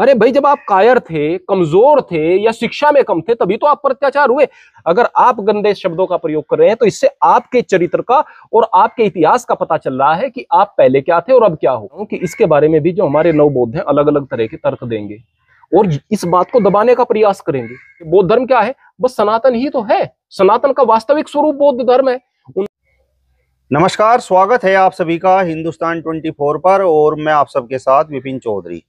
अरे भाई जब आप कायर थे कमजोर थे या शिक्षा में कम थे तभी तो आप पर अत्याचार हुए अगर आप गंदे शब्दों का प्रयोग कर रहे हैं तो इससे आपके चरित्र का और आपके इतिहास का पता चल रहा है कि आप पहले क्या थे और अब क्या हो कि इसके बारे में भी जो हमारे नवबोध हैं अलग अलग तरह के तर्क देंगे और इस बात को दबाने का प्रयास करेंगे बौद्ध धर्म क्या है बस सनातन ही तो है सनातन का वास्तविक स्वरूप बौद्ध धर्म है नमस्कार स्वागत है आप सभी का हिंदुस्तान ट्वेंटी पर और मैं आप सबके साथ विपिन चौधरी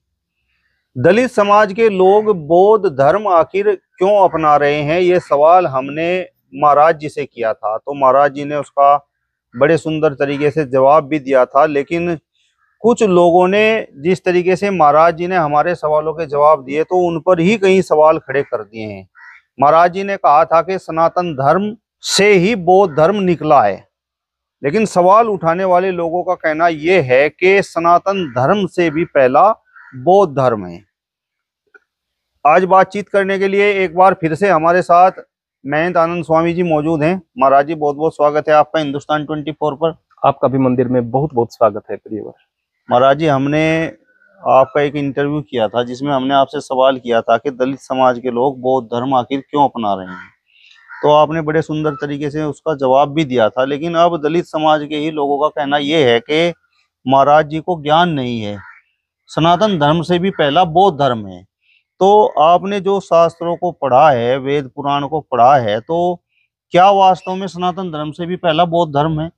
दलित समाज के लोग बौद्ध धर्म आखिर क्यों अपना रहे हैं ये सवाल हमने महाराज जी से किया था तो महाराज जी ने उसका बड़े सुंदर तरीके से जवाब भी दिया था लेकिन कुछ लोगों ने जिस तरीके से महाराज जी ने हमारे सवालों के जवाब दिए तो उन पर ही कई सवाल खड़े कर दिए हैं महाराज जी ने कहा था कि सनातन धर्म से ही बौद्ध धर्म निकला है लेकिन सवाल उठाने वाले लोगों का कहना यह है कि सनातन धर्म से भी पहला बौद्ध धर्म है आज बातचीत करने के लिए एक बार फिर से हमारे साथ महंत आनंद स्वामी जी मौजूद हैं महाराज जी बहुत बहुत स्वागत है आपका हिंदुस्तान 24 पर आपका भी मंदिर में बहुत बहुत स्वागत है प्रियवर महाराज जी हमने आपका एक इंटरव्यू किया था जिसमें हमने आपसे सवाल किया था कि दलित समाज के लोग बौद्ध धर्म आखिर क्यों अपना रहे हैं तो आपने बड़े सुंदर तरीके से उसका जवाब भी दिया था लेकिन अब दलित समाज के ही लोगों का कहना यह है कि महाराज जी को ज्ञान नहीं है सनातन धर्म से भी पहला बौद्ध धर्म है तो आपने जो शास्त्रों को पढ़ा है वेद पुराण को पढ़ा है तो क्या वास्तव में सनातन धर्म से भी पहला बौद्ध धर्म है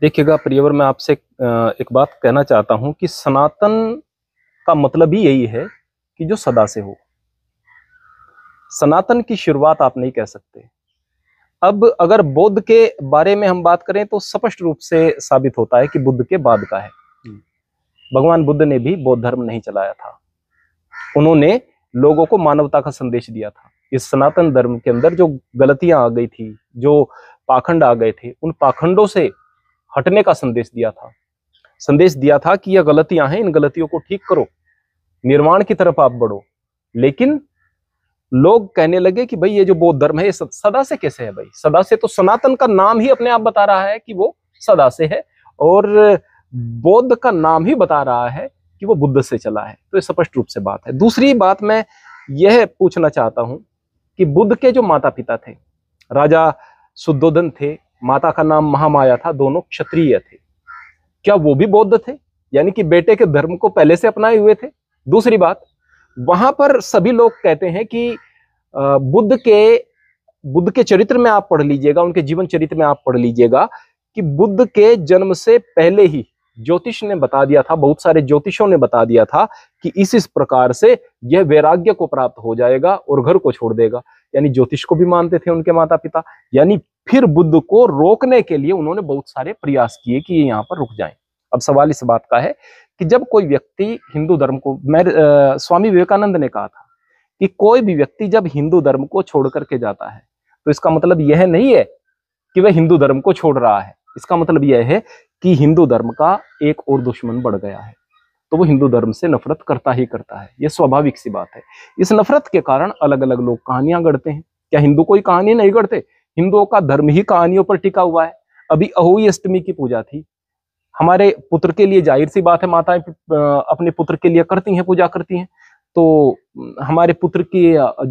देखिएगा प्रियवर मैं आपसे एक बात कहना चाहता हूं कि सनातन का मतलब ही यही है कि जो सदा से हो सनातन की शुरुआत आप नहीं कह सकते अब अगर बौद्ध के बारे में हम बात करें तो स्पष्ट रूप से साबित होता है कि बुद्ध के बाद का है भगवान बुद्ध ने भी बौद्ध धर्म नहीं चलाया था उन्होंने लोगों को मानवता का संदेश दिया था इस सनातन धर्म के अंदर जो गलतियां आ गई थी जो पाखंड आ गए थे उन पाखंडों से हटने का संदेश दिया था संदेश दिया था कि यह गलतियां हैं इन गलतियों को ठीक करो निर्माण की तरफ आप बढ़ो लेकिन लोग कहने लगे कि भाई ये जो बौद्ध धर्म है ये सदा से कैसे है भाई सदा से तो सनातन का नाम ही अपने आप बता रहा है कि वो सदा से है और बौद्ध का नाम ही बता रहा है कि वो बुद्ध से चला है तो स्पष्ट रूप से बात है दूसरी बात मैं यह पूछना चाहता हूं कि बुद्ध के जो माता पिता थे राजा शुद्धोधन थे माता का नाम महामाया था दोनों क्षत्रिय थे क्या वो भी बौद्ध थे यानी कि बेटे के धर्म को पहले से अपनाए हुए थे दूसरी बात वहां पर सभी लोग कहते हैं कि बुद्ध के बुद्ध के चरित्र में आप पढ़ लीजिएगा उनके जीवन चरित्र में आप पढ़ लीजिएगा कि बुद्ध के जन्म से पहले ही ज्योतिष ने बता दिया था बहुत सारे ज्योतिषों ने बता दिया था कि इस इस प्रकार से यह वैराग्य को प्राप्त हो जाएगा और घर को छोड़ देगा यानी ज्योतिष को भी मानते थे उनके माता पिता यानी फिर बुद्ध को रोकने के लिए उन्होंने बहुत सारे प्रयास किए कि ये यहाँ पर रुक जाए अब सवाल इस बात का है कि जब कोई व्यक्ति हिंदू धर्म को मैं स्वामी विवेकानंद ने कहा था कि कोई भी व्यक्ति जब हिंदू धर्म को छोड़ करके जाता है तो इसका मतलब यह नहीं है कि वह हिंदू धर्म को छोड़ रहा है इसका मतलब यह है कि हिंदू धर्म का एक और दुश्मन बढ़ गया है तो वो हिंदू धर्म से नफरत करता ही करता है यह स्वाभाविक सी बात है इस नफरत के कारण अलग अलग लोग कहानियां गढ़ते हैं क्या हिंदू कोई कहानी नहीं गढ़ते हिंदुओं का धर्म ही कहानियों पर टिका हुआ है अभी अहोई अष्टमी की पूजा थी हमारे पुत्र के लिए जाहिर सी बात है माताएं अपने पुत्र के लिए करती हैं पूजा करती हैं तो हमारे पुत्र की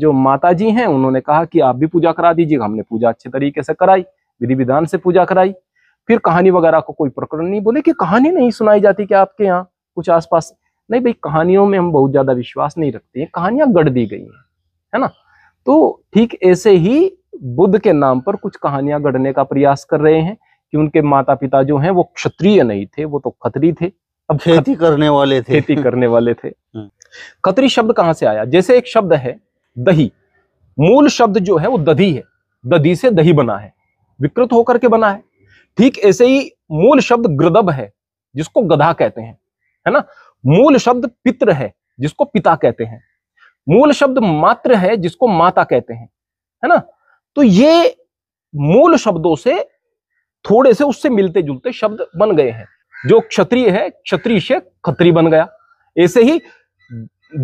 जो माता जी हैं उन्होंने कहा कि आप भी पूजा करा दीजिएगा हमने पूजा अच्छे तरीके से कराई विधि विधान से पूजा कराई फिर कहानी वगैरह को कोई प्रकरण नहीं बोले कि कहानी नहीं सुनाई जाती क्या आपके यहाँ कुछ आसपास नहीं भाई कहानियों में हम बहुत ज्यादा विश्वास नहीं रखते हैं कहानियां गढ़ दी गई हैं है ना तो ठीक ऐसे ही बुद्ध के नाम पर कुछ कहानियां गढ़ने का प्रयास कर रहे हैं कि उनके माता पिता जो हैं वो क्षत्रिय नहीं थे वो तो खतरी थे अब खेती करने वाले थे खेती करने वाले थे हाँ। खतरी शब्द कहाँ से आया जैसे एक शब्द है दही मूल शब्द जो है वो दधी है दधी से दही बना है विकृत होकर के बना है ठीक ऐसे ही मूल शब्द ग्रदब है जिसको गधा कहते हैं है ना मूल शब्द पित्र है जिसको पिता कहते हैं मूल शब्द मात्र है जिसको माता कहते हैं है ना तो ये मूल शब्दों से थोड़े से उससे मिलते जुलते शब्द बन गए हैं जो क्षत्रिय है क्षत्रिय से खत्री बन गया ऐसे ही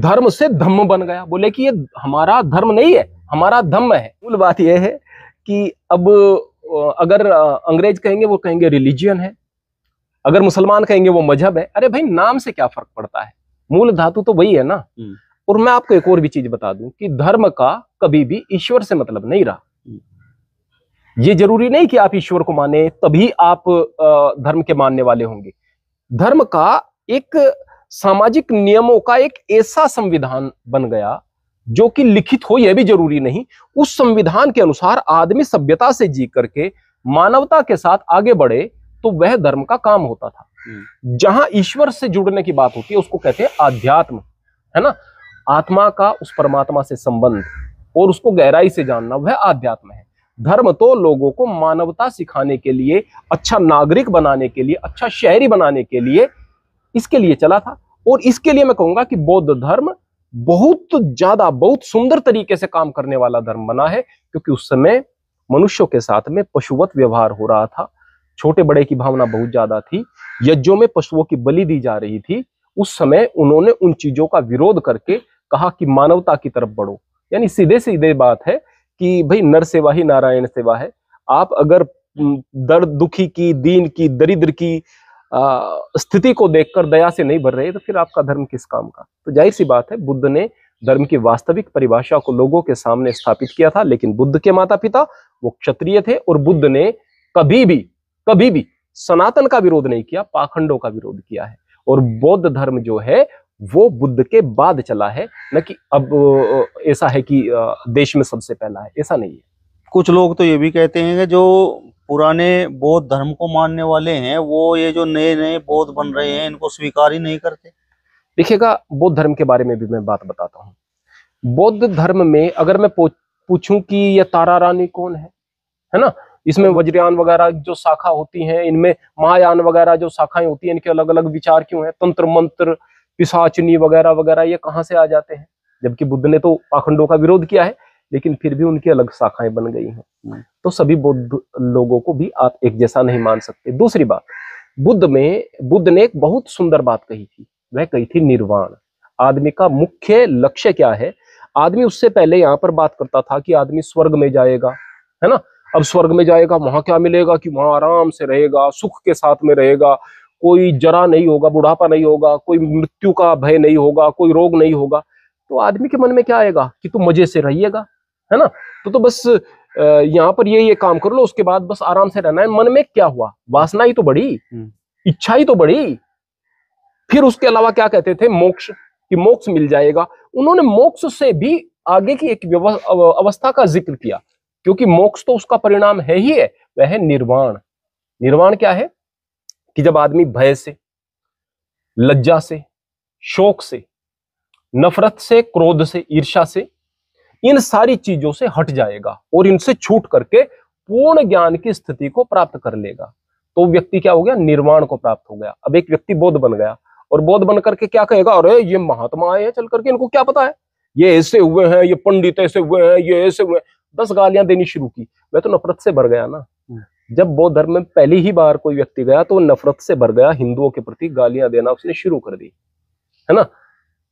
धर्म से धम्म बन गया बोले कि ये हमारा धर्म नहीं है हमारा धम्म है मूल बात यह है कि अब अगर अंग्रेज कहेंगे वो कहेंगे रिलीजियन है अगर मुसलमान कहेंगे वो मजहब है अरे भाई नाम से क्या फर्क पड़ता है मूल धातु तो वही है ना हम्म। और मैं आपको एक और भी चीज बता दूं कि धर्म का कभी भी ईश्वर से मतलब नहीं रहा हम्म। ये जरूरी नहीं कि आप ईश्वर को माने तभी आप धर्म के मानने वाले होंगे धर्म का एक सामाजिक नियमों का एक ऐसा संविधान बन गया जो कि लिखित हो यह भी जरूरी नहीं उस संविधान के अनुसार आदमी सभ्यता से जी करके मानवता के साथ आगे बढ़े तो वह धर्म का काम होता था हम्म। जहां ईश्वर से जुड़ने की बात होती है उसको कहते हैं आध्यात्म है ना आत्मा का उस परमात्मा से संबंध और उसको गहराई से जानना वह आध्यात्म है धर्म तो लोगों को मानवता सिखाने के लिए अच्छा नागरिक बनाने के लिए अच्छा शहरी बनाने के लिए इसके लिए चला था और इसके लिए मैं कहूंगा कि बौद्ध धर्म बहुत ज्यादा बहुत सुंदर तरीके से काम करने वाला धर्म बना है क्योंकि उस समय मनुष्यों के साथ में पशुवत व्यवहार हो रहा था छोटे बड़े की भावना बहुत ज्यादा थी यज्ञों में पशुओं की बलि दी जा रही थी उस समय उन्होंने उन चीजों का विरोध करके कहा कि मानवता की तरफ बढ़ो यानी सीधे सीधे बात है कि भाई नर सेवा ही नारायण सेवा है आप अगर हम्म, दर्द दुखी की दीन की दरिद्र की स्थिति को देखकर दया से नहीं भर रहे तो फिर आपका धर्म किस काम का तो जाहिर सी बात है बुद्ध ने धर्म की वास्तविक परिभाषा को लोगों के सामने स्थापित किया था लेकिन बुद्ध के माता पिता वो क्षत्रिय थे और बुद्ध ने कभी भी कभी भी सनातन का विरोध नहीं किया पाखंडों का विरोध किया है और बौद्ध धर्म जो है वो बुद्ध के बाद चला है न कि अब ऐसा है कि देश में सबसे पहला है ऐसा नहीं है कुछ लोग तो ये भी कहते हैं कि जो पुराने बौद्ध धर्म को मानने वाले हैं वो ये जो नए नए बौद्ध बन रहे हैं इनको स्वीकार ही नहीं करते देखिएगा बौद्ध धर्म के बारे में भी मैं बात बताता हूँ बौद्ध धर्म में अगर मैं पूछू कि यह तारा रानी कौन है है ना इसमें वज्रयान वगैरह जो शाखा होती हैं इनमें महायान वगैरह जो शाखाएं होती हैं इनके अलग अलग विचार क्यों हैं तंत्र मंत्र पिशाचनी वगैरह वगैरह ये कहाँ से आ जाते हैं जबकि बुद्ध ने तो पाखंडों का विरोध किया है लेकिन फिर भी उनकी अलग शाखाएं बन गई हैं हम्म। तो सभी बुद्ध लोगों को भी आप एक जैसा नहीं मान सकते दूसरी बात बुद्ध में बुद्ध ने एक बहुत सुंदर बात कही थी वह कही थी निर्वाण आदमी का मुख्य लक्ष्य क्या है आदमी उससे पहले यहाँ पर बात करता था कि आदमी स्वर्ग में जाएगा है ना अब स्वर्ग में जाएगा वहां क्या मिलेगा कि वहां आराम से रहेगा सुख के साथ में रहेगा कोई जरा नहीं होगा बुढ़ापा नहीं होगा कोई मृत्यु का भय नहीं होगा कोई रोग नहीं होगा तो आदमी के मन में क्या आएगा कि तुम मजे से रहिएगा है ना तो तो बस यहाँ पर ये ये काम कर लो उसके बाद बस आराम से रहना है मन में क्या हुआ वासना ही तो बड़ी हम्म। इच्छा ही तो बड़ी फिर उसके अलावा क्या कहते थे मोक्ष कि मोक्ष मिल जाएगा उन्होंने मोक्ष से भी आगे की एक अवस्था का जिक्र किया क्योंकि मोक्ष तो उसका परिणाम है ही है वह है निर्वाण निर्वाण क्या है कि जब आदमी भय से लज्जा से शोक से नफरत से क्रोध से ईर्षा से इन सारी चीजों से हट जाएगा और इनसे छूट करके पूर्ण ज्ञान की स्थिति को प्राप्त कर लेगा तो व्यक्ति क्या हो गया निर्वाण को प्राप्त हो गया अब एक व्यक्ति बोध बन गया और बोध बन करके क्या कहेगा अरे ये महात्मा आए हैं चल करके इनको क्या पता है ये ऐसे हुए हैं ये पंडित ऐसे हुए हैं ये ऐसे हुए दस गालियां देनी शुरू की मैं तो नफरत से भर गया ना हम्म। जब बौद्ध धर्म में पहली ही बार कोई व्यक्ति गया तो नफरत से भर गया हिंदुओं के प्रति गालियां देना उसने शुरू कर दी है ना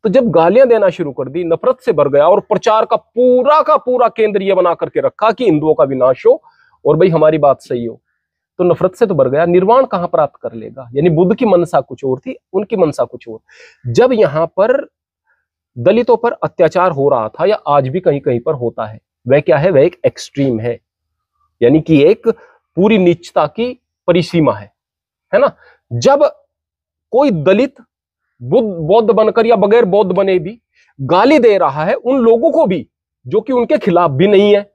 तो जब गालियां देना शुरू कर दी नफरत से भर गया और प्रचार का पूरा का पूरा केंद्र यह बना करके रखा कि हिंदुओं का विनाश हो और भाई हमारी बात सही हो तो नफरत से तो भर गया निर्वाण कहां प्राप्त कर लेगा यानी बुद्ध की मनसा कुछ और थी उनकी मनसा कुछ और जब यहां पर दलितों पर अत्याचार हो रहा था या आज भी कहीं कहीं पर होता है वह क्या है वह एक एक्सट्रीम है यानी कि एक पूरी निचता की परिसीमा है है ना जब कोई दलित बुद्ध बौद्ध बनकर या बगैर बौद्ध बने भी गाली दे रहा है उन लोगों को भी जो कि उनके खिलाफ भी नहीं है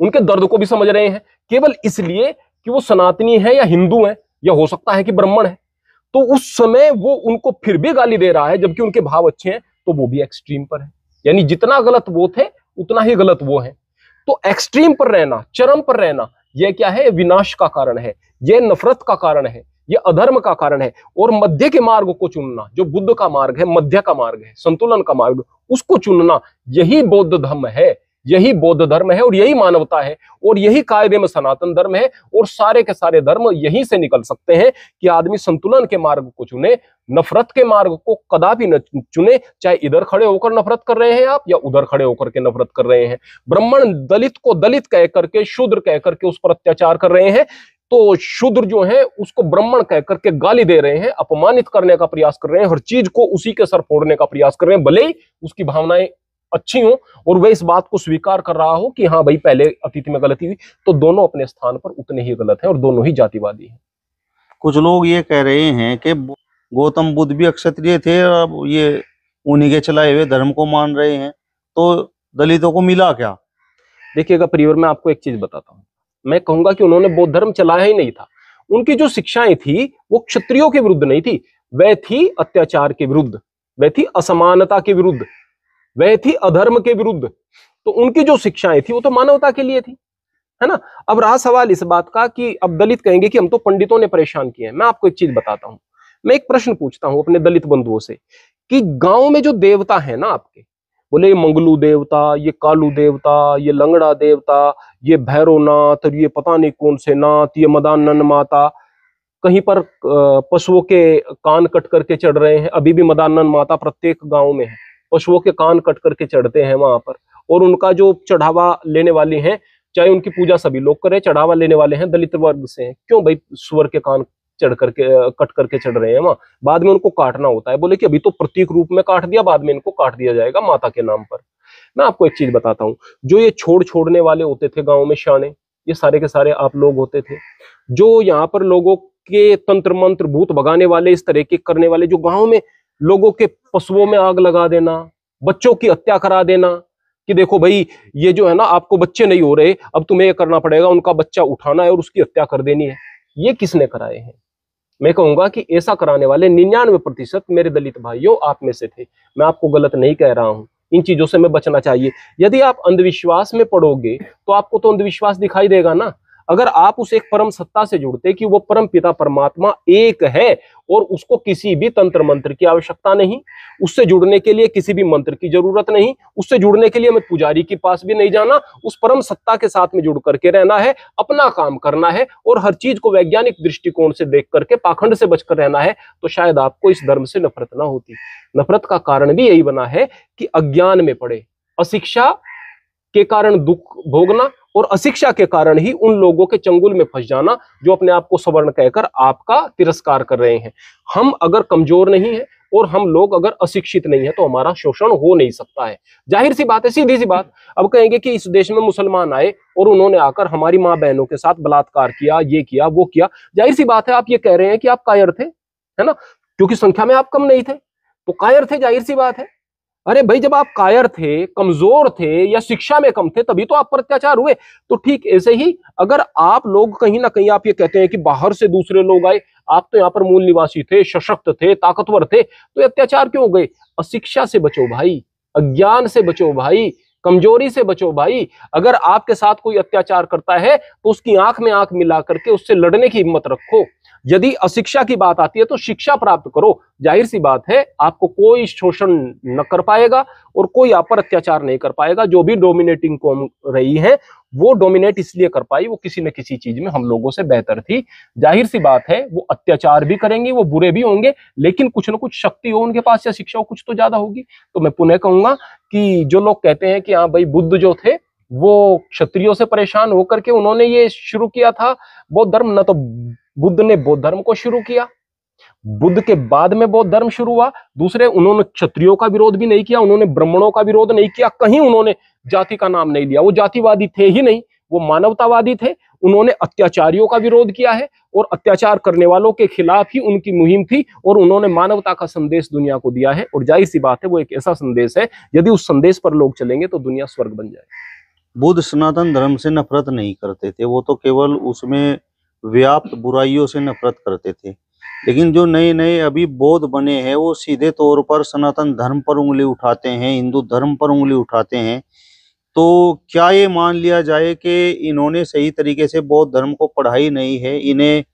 उनके दर्द को भी समझ रहे हैं केवल इसलिए कि वो सनातनी है या हिंदू है या हो सकता है कि ब्राह्मण है तो उस समय वो उनको फिर भी गाली दे रहा है जबकि उनके भाव अच्छे हैं तो वो भी एक्सट्रीम पर है यानी जितना गलत वो थे उतना ही गलत वो है तो एक्सट्रीम पर रहना चरम पर रहना यह क्या है विनाश का कारण है यह नफरत का कारण है ये अधर्म का कारण है और मध्य के मार्ग को चुनना जो बुद्ध का मार्ग है मध्य का मार्ग है संतुलन का मार्ग उसको चुनना यही बौद्ध धर्म है यही बौद्ध धर्म है और यही मानवता है और यही कायदे में सनातन धर्म है और सारे के सारे धर्म यहीं से निकल सकते हैं कि आदमी संतुलन के मार्ग को चुने नफरत के मार्ग को कदापि न चुने चाहे इधर खड़े होकर नफरत कर रहे हैं आप या उधर खड़े होकर के नफरत कर रहे हैं ब्राह्मण दलित को दलित कह करके शूद्र कह करके उस पर अत्याचार कर रहे हैं तो शुद्र जो है उसको ब्राह्मण कह करके गाली दे रहे हैं अपमानित करने का प्रयास कर रहे हैं हर चीज को उसी के सर फोड़ने का प्रयास कर रहे हैं भले ही उसकी भावनाएं अच्छी हो और वह इस बात को स्वीकार कर रहा हो कि हाँ भाई पहले अतीत में गलती हुई तो दोनों अपने स्थान पर उतने ही गलत हैं और दोनों ही जातिवादी हैं कुछ लोग ये कह रहे हैं कि गौतम बुद्ध भी अक्षत्रिय थे अब ये उन्हीं के चलाए हुए धर्म को मान रहे हैं तो दलितों को मिला क्या देखिएगा परिवार मैं आपको एक चीज बताता हूँ मैं कहूंगा कि उन्होंने बौद्ध धर्म चलाया ही नहीं था उनकी जो शिक्षाएं थी वो क्षत्रियो के विरुद्ध नहीं थी वह थी अत्याचार के विरुद्ध वह थी असमानता के विरुद्ध वह थी अधर्म के विरुद्ध तो उनकी जो शिक्षाएं थी वो तो मानवता के लिए थी है ना अब रहा सवाल इस बात का कि अब दलित कहेंगे कि हम तो पंडितों ने परेशान किए हैं मैं आपको एक चीज बताता हूं मैं एक प्रश्न पूछता हूं अपने दलित बंधुओं से कि गांव में जो देवता है ना आपके बोले ये मंगलू देवता ये कालू देवता ये लंगड़ा देवता ये भैरवनाथ ये पता नहीं कौन से नाथ ये मदानंद माता कहीं पर पशुओं के कान कट करके चढ़ रहे हैं अभी भी मदानंद माता प्रत्येक गांव में है पशुओं के कान कट करके चढ़ते हैं वहां पर और उनका जो चढ़ावा लेने वाले हैं चाहे उनकी पूजा सभी लोग करें चढ़ावा लेने वाले हैं दलित वर्ग से क्यों भाई सुअर के कान चढ़ करके कट करके चढ़ रहे हैं वहां बाद में उनको काटना होता है बोले कि अभी तो प्रतीक रूप में काट दिया बाद में इनको काट दिया जाएगा माता के नाम पर मैं आपको एक चीज बताता हूँ जो ये छोड़ छोड़ने वाले होते थे गाँव में शाने ये सारे के सारे आप लोग होते थे जो यहाँ पर लोगों के तंत्र मंत्र भूत भगाने वाले इस तरह के करने वाले जो गाँव में लोगों के पशुओं में आग लगा देना बच्चों की हत्या करा देना कि देखो भाई ये जो है ना आपको बच्चे नहीं हो रहे अब तुम्हें ये करना पड़ेगा उनका बच्चा उठाना है और उसकी हत्या कर देनी है ये किसने कराए हैं मैं कहूंगा कि ऐसा कराने वाले निन्यानवे प्रतिशत मेरे दलित भाइयों आप में से थे मैं आपको गलत नहीं कह रहा हूं इन चीज़ों से मैं बचना चाहिए यदि आप अंधविश्वास में पड़ोगे तो आपको तो अंधविश्वास दिखाई देगा ना अगर आप उस एक परम सत्ता से जुड़ते कि वो परम पिता परमात्मा एक है और उसको किसी भी तंत्र मंत्र की आवश्यकता नहीं उससे जुड़ने के लिए किसी भी मंत्र की जरूरत नहीं उससे जुड़ने के लिए हमें पुजारी के पास भी नहीं जाना उस परम सत्ता के साथ में जुड़ करके रहना है अपना काम करना है और हर चीज को वैज्ञानिक दृष्टिकोण से देख करके पाखंड से बचकर रहना है तो शायद आपको इस धर्म से नफरत ना होती नफरत का कारण भी यही बना है कि अज्ञान में पड़े अशिक्षा के कारण दुख भोगना और अशिक्षा के कारण ही उन लोगों के चंगुल में फंस जाना जो अपने आप को सवर्ण कहकर आपका तिरस्कार कर रहे हैं हम अगर कमजोर नहीं है और हम लोग अगर अशिक्षित नहीं है तो हमारा शोषण हो नहीं सकता है जाहिर सी बात है सीधी सी बात अब कहेंगे कि इस देश में मुसलमान आए और उन्होंने आकर हमारी माँ बहनों के साथ बलात्कार किया ये किया वो किया जाहिर सी बात है आप ये कह रहे हैं कि आप कायर थे है ना क्योंकि संख्या में आप कम नहीं थे तो कायर थे जाहिर सी बात है अरे भाई जब आप कायर थे कमजोर थे या शिक्षा में कम थे तभी तो आप पर अत्याचार हुए तो ठीक ऐसे ही अगर आप लोग कहीं ना कहीं आप ये कहते हैं कि बाहर से दूसरे लोग आए आप तो यहाँ पर मूल निवासी थे सशक्त थे ताकतवर थे तो अत्याचार क्यों हो गए अशिक्षा से बचो भाई अज्ञान से बचो भाई कमजोरी से बचो भाई अगर आपके साथ कोई अत्याचार करता है तो उसकी आंख में आंख मिला करके उससे लड़ने की हिम्मत रखो यदि अशिक्षा की बात आती है तो शिक्षा प्राप्त करो जाहिर सी बात है आपको कोई शोषण न कर पाएगा और कोई आप पर अत्याचार नहीं कर पाएगा जो भी डोमिनेटिंग कौम रही है वो डोमिनेट इसलिए कर पाई वो किसी न किसी चीज में हम लोगों से बेहतर थी जाहिर सी बात है वो अत्याचार भी करेंगे वो बुरे भी होंगे लेकिन कुछ ना कुछ शक्ति हो उनके पास या शिक्षा हो कुछ तो ज्यादा होगी तो मैं पुनः कहूंगा कि जो लोग कहते हैं कि हाँ भाई बुद्ध जो थे वो क्षत्रियो से परेशान होकर के उन्होंने ये शुरू किया था बौद्ध धर्म न तो बुद्ध ने बौद्ध धर्म को शुरू किया बुद्ध के बाद में बौद्ध धर्म शुरू हुआ दूसरे उन्होंने क्षत्रियो का विरोध भी नहीं किया उन्होंने ब्राह्मणों का विरोध नहीं किया कहीं उन्होंने जाति का नाम नहीं लिया वो जातिवादी थे ही नहीं वो मानवतावादी थे उन्होंने अत्याचारियों का विरोध किया है और अत्याचार करने वालों के खिलाफ ही उनकी मुहिम थी और उन्होंने मानवता का संदेश दुनिया को दिया है और जाहिर सी बात है वो एक ऐसा संदेश है यदि उस संदेश पर लोग चलेंगे तो दुनिया स्वर्ग बन जाए बुद्ध सनातन धर्म से नफरत नहीं करते थे वो तो केवल उसमें व्याप्त बुराइयों से नफरत करते थे लेकिन जो नए नए अभी बौद्ध बने हैं वो सीधे तौर पर सनातन धर्म पर उंगली उठाते हैं हिंदू धर्म पर उंगली उठाते हैं तो क्या ये मान लिया जाए कि इन्होंने सही तरीके से बौद्ध धर्म को पढ़ाई नहीं है इन्हें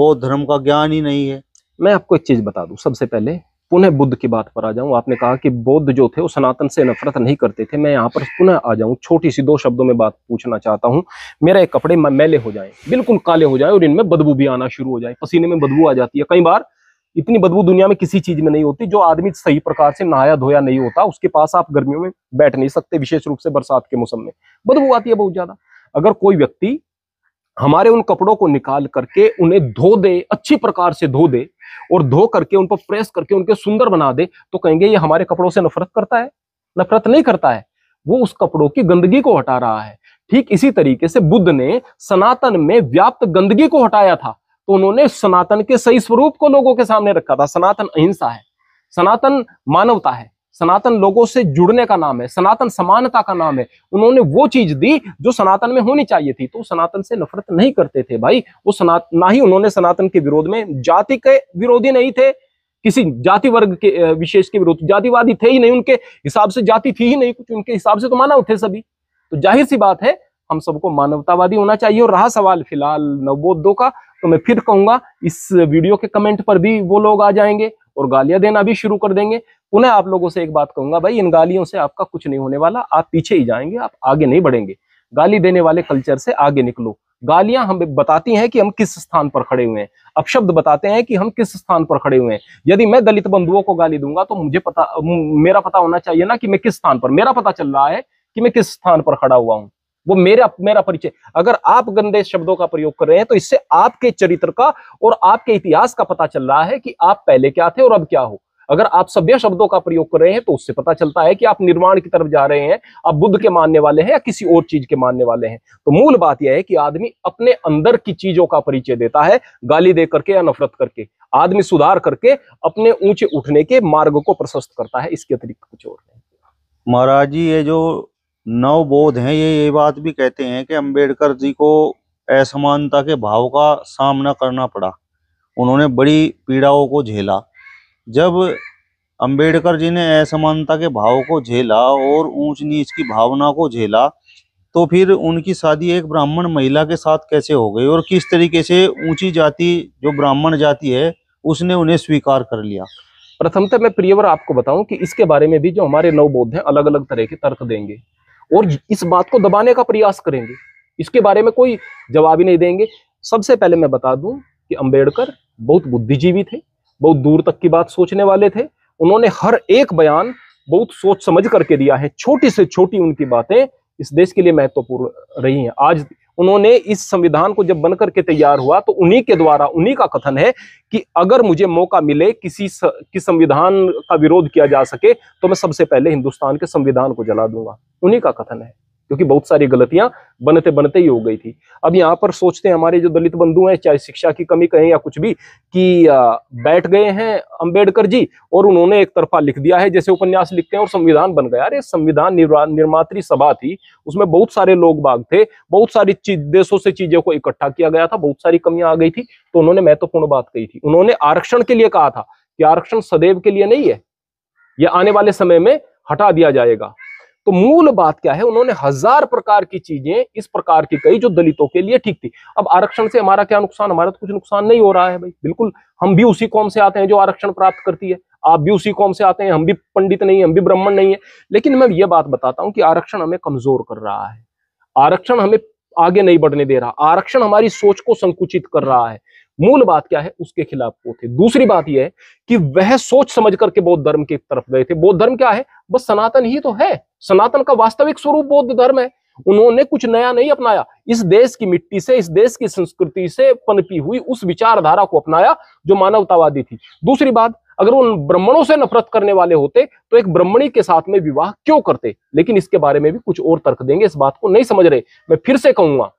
बौद्ध धर्म का ज्ञान ही नहीं है मैं आपको एक चीज़ बता दूं सबसे पहले पुनः बुद्ध की बात पर आ जाऊं आपने कहा कि बौद्ध जो थे वो सनातन से नफरत नहीं करते थे मैं यहाँ पर पुनः आ जाऊं छोटी सी दो शब्दों में बात पूछना चाहता हूँ मेरे कपड़े मैले हो जाएं बिल्कुल काले हो जाएं और इनमें बदबू भी आना शुरू हो जाए पसीने में बदबू आ जाती है कई बार इतनी बदबू दुनिया में किसी चीज में नहीं होती जो आदमी सही प्रकार से नहाया धोया नहीं होता उसके पास आप गर्मियों में बैठ नहीं सकते विशेष रूप से बरसात के मौसम में बदबू आती है बहुत ज्यादा अगर कोई व्यक्ति हमारे उन कपड़ों को निकाल करके उन्हें धो दे अच्छी प्रकार से धो दे और धो करके उनको प्रेस करके उनके सुंदर बना दे तो कहेंगे ये हमारे कपड़ों से नफरत करता है नफरत नहीं करता है वो उस कपड़ों की गंदगी को हटा रहा है ठीक इसी तरीके से बुद्ध ने सनातन में व्याप्त गंदगी को हटाया था तो उन्होंने सनातन के सही स्वरूप को लोगों के सामने रखा था सनातन अहिंसा है सनातन मानवता है सनातन लोगों से जुड़ने का नाम है सनातन समानता का नाम है उन्होंने वो चीज दी जो सनातन में होनी चाहिए थी तो सनातन से नफरत नहीं करते थे भाई वो सनात ना ही उन्होंने सनातन के विरोध में जाति के विरोधी नहीं थे किसी जाति वर्ग के विशेष के विरोध जातिवादी थे ही नहीं उनके हिसाब से जाति थी ही नहीं कुछ उनके हिसाब से तो मानव थे सभी तो जाहिर सी बात है हम सबको मानवतावादी होना चाहिए और रहा सवाल फिलहाल नवोदो का तो मैं फिर कहूंगा इस वीडियो के कमेंट पर भी वो लोग आ जाएंगे और गालियां देना भी शुरू कर देंगे पुनः आप लोगों से एक बात कहूंगा भाई इन गालियों से आपका कुछ नहीं होने वाला आप पीछे ही जाएंगे आप आगे नहीं बढ़ेंगे गाली देने वाले कल्चर से आगे निकलो गालियां हमें बताती हैं कि हम किस स्थान पर खड़े हुए हैं अपशब्द बताते हैं कि हम किस स्थान पर खड़े हुए हैं यदि मैं दलित बंधुओं को गाली दूंगा तो मुझे पता मेरा पता होना चाहिए ना कि मैं किस स्थान पर मेरा पता चल रहा है कि मैं किस स्थान पर खड़ा हुआ हूं वो मेरा मेरा परिचय अगर आप गंदे शब्दों का प्रयोग कर रहे हैं तो इससे आपके चरित्र का और आपके इतिहास का पता चल रहा है कि आप पहले क्या थे और अब क्या हो अगर आप सभ्य शब्दों का प्रयोग कर रहे हैं तो उससे पता चलता है कि आप निर्माण की तरफ जा रहे हैं आप बुद्ध के मानने वाले हैं या किसी और चीज के मानने वाले हैं तो मूल बात यह है कि आदमी अपने अंदर की चीजों का परिचय देता है गाली दे करके या नफरत करके आदमी सुधार करके अपने ऊंचे उठने के मार्ग को प्रशस्त करता है इसके अतिरिक्त कुछ और नहीं महाराज जी ये जो नवबोध है ये ये बात भी कहते हैं कि अंबेडकर जी को असमानता के भाव का सामना करना पड़ा उन्होंने बड़ी पीड़ाओं को झेला जब अंबेडकर जी ने असमानता के भाव को झेला और ऊंच नीच की भावना को झेला तो फिर उनकी शादी एक ब्राह्मण महिला के साथ कैसे हो गई और किस तरीके से ऊंची जाति जो ब्राह्मण जाति है उसने उन्हें स्वीकार कर लिया प्रथमतः मैं प्रियवर आपको बताऊं कि इसके बारे में भी जो हमारे नवबोध हैं अलग अलग तरह के तर्क देंगे और इस बात को दबाने का प्रयास करेंगे इसके बारे में कोई जवाब ही नहीं देंगे सबसे पहले मैं बता दूं कि अंबेडकर बहुत बुद्धिजीवी थे बहुत दूर तक की बात सोचने वाले थे उन्होंने हर एक बयान बहुत सोच समझ करके दिया है छोटी से छोटी उनकी बातें इस देश के लिए महत्वपूर्ण रही हैं आज उन्होंने इस संविधान को जब बन करके तैयार हुआ तो उन्हीं के द्वारा उन्हीं का कथन है कि अगर मुझे मौका मिले किसी स, किस संविधान का विरोध किया जा सके तो मैं सबसे पहले हिंदुस्तान के संविधान को जला दूंगा उन्हीं का कथन है क्योंकि बहुत सारी गलतियां बनते बनते ही हो गई थी अब यहाँ पर सोचते हैं हमारे जो दलित बंधु हैं चाहे शिक्षा की कमी कहें या कुछ भी कि बैठ गए हैं अंबेडकर जी और उन्होंने एक तरफा लिख दिया है जैसे उपन्यास लिखते हैं और संविधान बन गया अरे संविधान निर्मात्री सभा थी उसमें बहुत सारे लोग बाग थे बहुत सारी देशों से चीजों को इकट्ठा किया गया था बहुत सारी कमियां आ गई थी तो उन्होंने महत्वपूर्ण बात कही थी उन्होंने आरक्षण के लिए कहा था कि आरक्षण सदैव के लिए नहीं है यह आने वाले समय में हटा दिया जाएगा तो मूल बात क्या है उन्होंने हजार प्रकार की चीजें इस प्रकार की कही जो दलितों के लिए ठीक थी अब आरक्षण से हमारा क्या नुकसान हमारा तो कुछ नुकसान नहीं हो रहा है भाई बिल्कुल हम भी उसी कौम से आते हैं जो आरक्षण प्राप्त करती है आप भी उसी कौम से आते हैं हम भी पंडित नहीं हम भी ब्राह्मण नहीं है लेकिन मैं ये बात बताता हूं कि आरक्षण हमें कमजोर कर रहा है आरक्षण हमें आगे नहीं बढ़ने दे रहा आरक्षण हमारी सोच को संकुचित कर रहा है मूल बात क्या है उसके खिलाफ वो थे दूसरी बात यह है कि वह सोच समझ करके बौद्ध धर्म की तरफ गए थे बौद्ध धर्म क्या है बस सनातन ही तो है सनातन का वास्तविक स्वरूप बौद्ध धर्म है उन्होंने कुछ नया नहीं अपनाया इस देश की मिट्टी से इस देश की संस्कृति से पनपी हुई उस विचारधारा को अपनाया जो मानवतावादी थी दूसरी बात अगर उन ब्राह्मणों से नफरत करने वाले होते तो एक ब्राह्मणी के साथ में विवाह क्यों करते लेकिन इसके बारे में भी कुछ और तर्क देंगे इस बात को नहीं समझ रहे मैं फिर से कहूंगा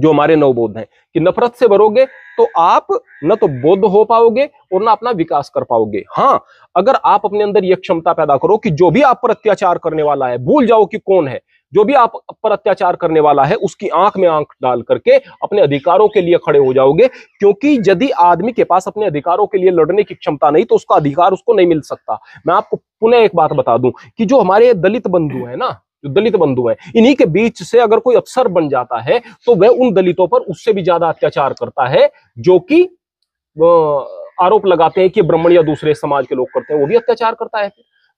जो हमारे नवबोध हैं कि नफरत से भरोगे तो आप न तो बोध हो पाओगे और ना अपना विकास कर पाओगे हाँ अगर आप अपने अंदर यह क्षमता पैदा करो कि जो भी आप पर अत्याचार करने वाला है भूल जाओ कि कौन है जो भी आप पर अत्याचार करने वाला है उसकी आंख में आंख डाल करके अपने अधिकारों के लिए खड़े हो जाओगे क्योंकि यदि आदमी के पास अपने अधिकारों के लिए लड़ने की क्षमता नहीं तो उसका अधिकार उसको नहीं मिल सकता मैं आपको पुनः एक बात बता दूं कि जो हमारे दलित बंधु है ना जो दलित बंधु है इन्हीं के बीच से अगर कोई अफसर बन जाता है तो वह उन दलितों पर उससे भी ज्यादा अत्याचार करता है जो कि आरोप लगाते हैं कि ब्राह्मण या दूसरे समाज के लोग करते हैं वो भी अत्याचार करता है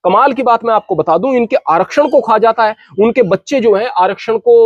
कमाल की बात मैं आपको बता दूं इनके आरक्षण को खा जाता है उनके बच्चे जो हैं आरक्षण को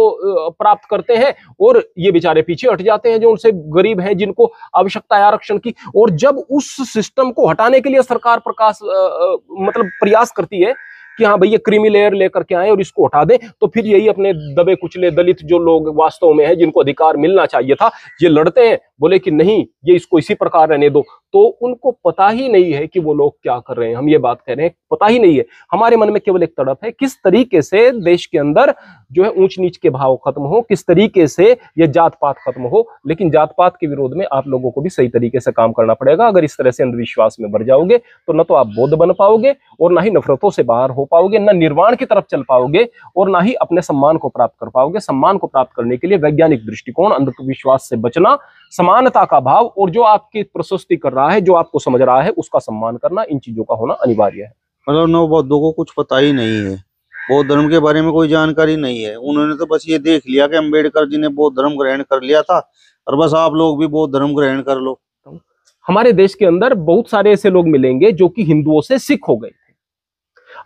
प्राप्त करते हैं और ये बेचारे पीछे हट जाते हैं जो उनसे गरीब हैं जिनको आवश्यकता है आरक्षण की और जब उस सिस्टम को हटाने के लिए सरकार प्रकाश मतलब प्रयास करती है कि हाँ भैया क्रीमी लेयर लेकर के आए और इसको हटा दें तो फिर यही अपने दबे कुचले दलित जो लोग वास्तव में है जिनको अधिकार मिलना चाहिए था ये लड़ते हैं बोले कि नहीं ये इसको इसी प्रकार रहने दो तो उनको पता ही नहीं है कि वो लोग क्या कर रहे हैं हम ये बात कह रहे हैं पता ही नहीं है हमारे मन में केवल एक तड़प है किस तरीके से देश के अंदर जो है ऊंच नीच के भाव खत्म हो किस तरीके से ये जात पात खत्म हो लेकिन जात पात के विरोध में आप लोगों को भी सही तरीके से काम करना पड़ेगा अगर इस तरह से अंधविश्वास में भर जाओगे तो ना तो आप बोध बन पाओगे और ना ही नफरतों से बाहर हो पाओगे ना निर्वाण की तरफ चल पाओगे और ना ही अपने सम्मान को प्राप्त कर पाओगे सम्मान को प्राप्त करने के लिए वैज्ञानिक दृष्टिकोण अंधविश्वास से बचना समानता का भाव और जो आपकी प्रशस्ति कर रहा है जो आपको समझ रहा है उसका सम्मान करना इन चीजों का होना अनिवार्य है मतलब नवबौद्धों को कुछ पता ही नहीं है बौद्ध धर्म के बारे में कोई जानकारी नहीं है उन्होंने तो बस ये देख लिया कि अम्बेडकर जी ने बौद्ध धर्म ग्रहण कर लिया था और बस आप लोग भी बौद्ध धर्म ग्रहण कर लो हमारे देश के अंदर बहुत सारे ऐसे लोग मिलेंगे जो कि हिंदुओं से सिख हो गए थे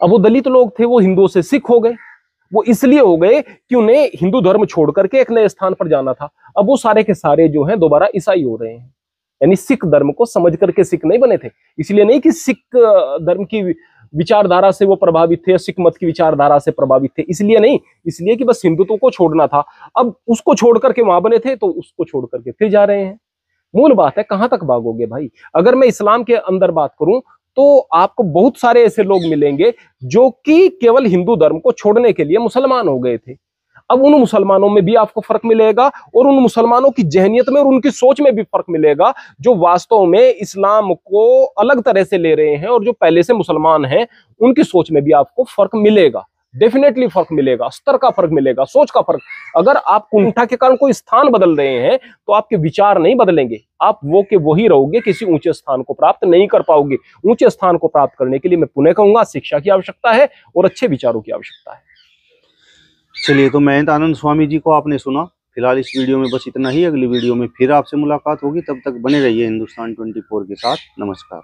अब वो दलित लोग थे वो हिंदुओं से सिख हो गए वो इसलिए हो गए कि उन्हें हिंदू धर्म छोड़ करके एक नए स्थान पर जाना था अब वो सारे के सारे जो हैं दोबारा ईसाई हो रहे हैं यानी सिख धर्म को समझ करके सिख नहीं बने थे इसलिए नहीं कि सिख धर्म की विचारधारा से वो प्रभावित थे सिख मत की विचारधारा से प्रभावित थे इसलिए नहीं इसलिए कि बस हिंदुत्व को छोड़ना था अब उसको छोड़ करके वहां बने थे तो उसको छोड़ करके फिर जा रहे हैं मूल बात है कहां तक भागोगे भाई अगर मैं इस्लाम के अंदर बात करूं तो आपको बहुत सारे ऐसे लोग मिलेंगे जो कि केवल हिंदू धर्म को छोड़ने के लिए मुसलमान हो गए थे अब उन मुसलमानों में भी आपको फर्क मिलेगा और उन मुसलमानों की जहनीत में और उनकी सोच में भी फर्क मिलेगा जो वास्तव में इस्लाम को अलग तरह से ले रहे हैं और जो पहले से मुसलमान हैं उनकी सोच में भी आपको फर्क मिलेगा डेफिनेटली फर्क मिलेगा स्तर का फर्क मिलेगा सोच का फर्क अगर आप कुंठा के कारण कोई स्थान बदल रहे हैं तो आपके विचार नहीं बदलेंगे आप वो के वही रहोगे किसी ऊंचे स्थान को प्राप्त नहीं कर पाओगे ऊंचे स्थान को प्राप्त करने के लिए मैं पुनः कहूंगा शिक्षा की आवश्यकता है और अच्छे विचारों की आवश्यकता है चलिए तो महंत आनंद स्वामी जी को आपने सुना फिलहाल इस वीडियो में बस इतना ही अगली वीडियो में फिर आपसे मुलाकात होगी तब तक बने रहिए हिंदुस्तान 24 के साथ नमस्कार